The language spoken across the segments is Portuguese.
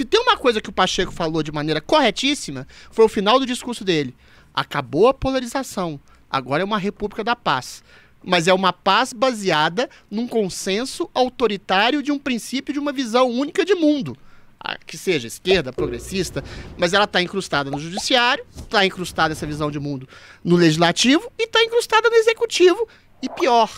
Se tem uma coisa que o Pacheco falou de maneira corretíssima, foi o final do discurso dele. Acabou a polarização. Agora é uma república da paz. Mas é uma paz baseada num consenso autoritário de um princípio de uma visão única de mundo ah, que seja esquerda, progressista, mas ela está incrustada no judiciário, está incrustada essa visão de mundo no legislativo e está incrustada no executivo. E pior,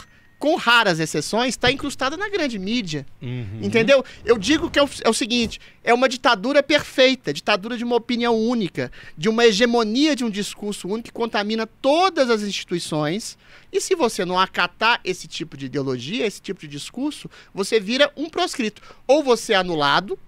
com raras exceções, está incrustada na grande mídia. Uhum. Entendeu? Eu digo que é o, é o, seguinte: é uma ditadura perfeita, ditadura de uma opinião única, de uma hegemonia de um discurso único que contamina todas as instituições. E se você não acatar esse tipo de ideologia, esse tipo de discurso, você vira um proscrito. Ou você é anulado,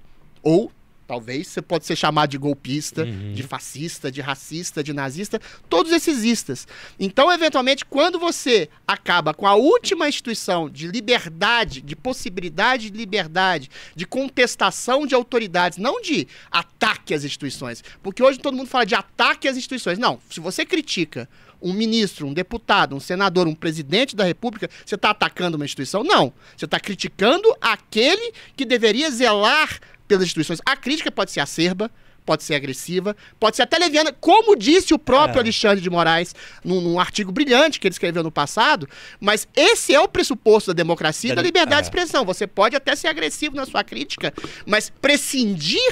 ou Talvez você pode ser chamado de golpista, uhum. de fascista, de racista, de nazista, todos esses istas. Então, eventualmente, quando você acaba com a última instituição de liberdade, de possibilidade de liberdade, de contestação de autoridades, não de ataque às instituições, porque hoje todo mundo fala de ataque às instituições. Não, se você critica um ministro, um deputado, um senador, um presidente da república, você está atacando uma instituição? Não. Você está criticando aquele que deveria zelar pelas instituições. A crítica pode ser acerba, pode ser agressiva, pode ser até leviana, como disse o próprio é. Alexandre de Moraes num, num, artigo brilhante que ele escreveu no passado, mas esse é o pressuposto da democracia e da liberdade é. de expressão. Você pode até ser agressivo na sua crítica, mas prescindir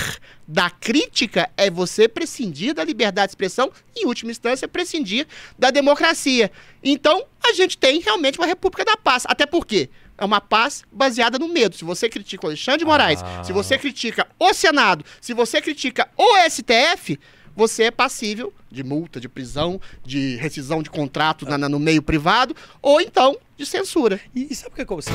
da crítica é você prescindir da liberdade de expressão e, em última instância, prescindir da democracia. Então, a gente tem realmente uma república da paz. Até porque é uma paz baseada no medo. Se você critica o Alexandre de Moraes, ah. se você critica o Senado, se você critica o STF, você é passível de multa, de prisão, de rescisão de contrato na, na, no meio privado, ou então de censura. E, e sabe o que é como assim?